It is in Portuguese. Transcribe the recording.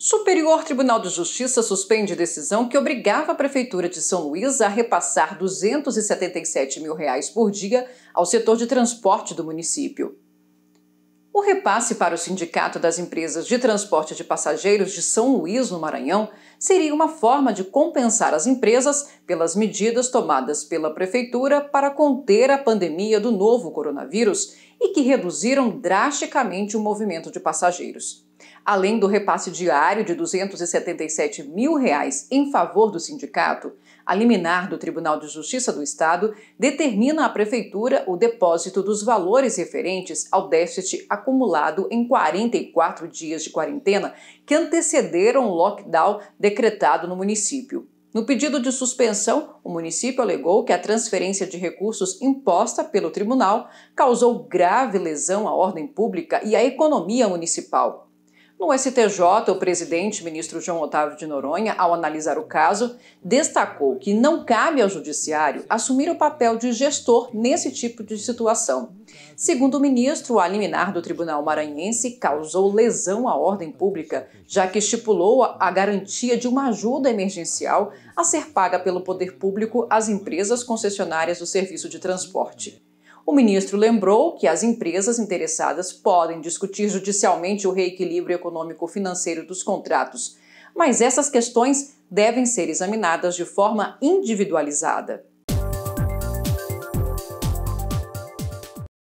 Superior Tribunal de Justiça suspende decisão que obrigava a Prefeitura de São Luís a repassar 277 mil reais por dia ao setor de transporte do município. O repasse para o Sindicato das Empresas de Transporte de Passageiros de São Luís, no Maranhão, seria uma forma de compensar as empresas pelas medidas tomadas pela Prefeitura para conter a pandemia do novo coronavírus e que reduziram drasticamente o movimento de passageiros. Além do repasse diário de R$ 277 mil reais em favor do sindicato, a liminar do Tribunal de Justiça do Estado determina à Prefeitura o depósito dos valores referentes ao déficit acumulado em 44 dias de quarentena que antecederam o lockdown decretado no município. No pedido de suspensão, o município alegou que a transferência de recursos imposta pelo tribunal causou grave lesão à ordem pública e à economia municipal. No STJ, o presidente, ministro João Otávio de Noronha, ao analisar o caso, destacou que não cabe ao judiciário assumir o papel de gestor nesse tipo de situação. Segundo o ministro, a liminar do Tribunal Maranhense causou lesão à ordem pública, já que estipulou a garantia de uma ajuda emergencial a ser paga pelo poder público às empresas concessionárias do serviço de transporte. O ministro lembrou que as empresas interessadas podem discutir judicialmente o reequilíbrio econômico-financeiro dos contratos, mas essas questões devem ser examinadas de forma individualizada.